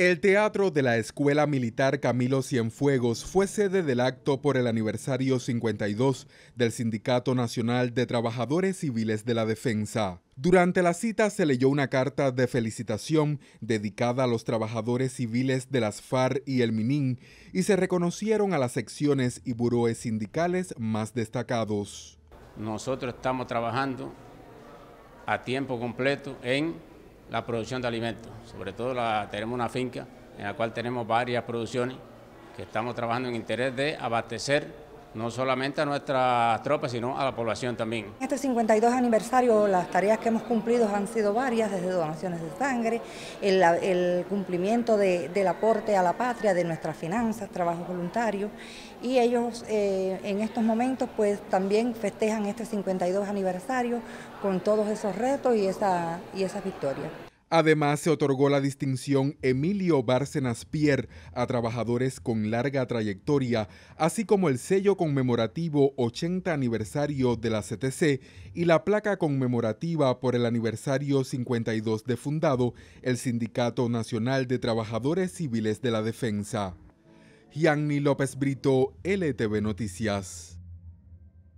El Teatro de la Escuela Militar Camilo Cienfuegos fue sede del acto por el aniversario 52 del Sindicato Nacional de Trabajadores Civiles de la Defensa. Durante la cita se leyó una carta de felicitación dedicada a los trabajadores civiles de las FARC y el MININ y se reconocieron a las secciones y buróes sindicales más destacados. Nosotros estamos trabajando a tiempo completo en la producción de alimentos. Sobre todo la, tenemos una finca en la cual tenemos varias producciones que estamos trabajando en interés de abastecer no solamente a nuestras tropas, sino a la población también. En este 52 aniversario las tareas que hemos cumplido han sido varias, desde donaciones de sangre, el, cumplimiento del aporte a la patria, de nuestras finanzas, trabajo voluntario, y ellos eh, en estos momentos pues también festejan este 52 aniversario con todos esos retos y, esa, y esas victorias. Además, se otorgó la distinción Emilio Bárcenas Pierre a trabajadores con larga trayectoria, así como el sello conmemorativo 80 aniversario de la CTC y la placa conmemorativa por el aniversario 52 de fundado el Sindicato Nacional de Trabajadores Civiles de la Defensa. Gianni López Brito, LTV Noticias.